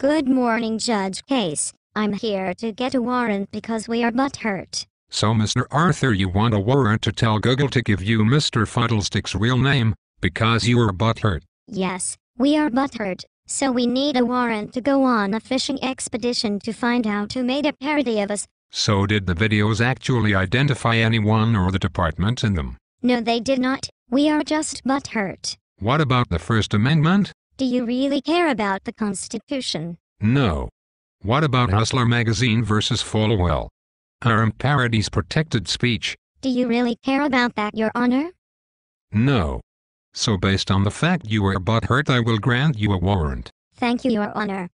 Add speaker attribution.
Speaker 1: Good morning, Judge Case. I'm here to get a warrant because we are butthurt.
Speaker 2: So Mr. Arthur you want a warrant to tell Google to give you Mr. Fuddlestick's real name, because you are butthurt?
Speaker 1: Yes, we are butthurt, so we need a warrant to go on a fishing expedition to find out who made a parody of us.
Speaker 2: So did the videos actually identify anyone or the department in them?
Speaker 1: No they did not, we are just butthurt.
Speaker 2: What about the First Amendment?
Speaker 1: Do you really care about the Constitution?
Speaker 2: No. What about Hustler magazine versus Falwell? Are Parody's protected speech.
Speaker 1: Do you really care about that, Your Honor?
Speaker 2: No. So based on the fact you were butthurt I will grant you a warrant.
Speaker 1: Thank you, Your Honor.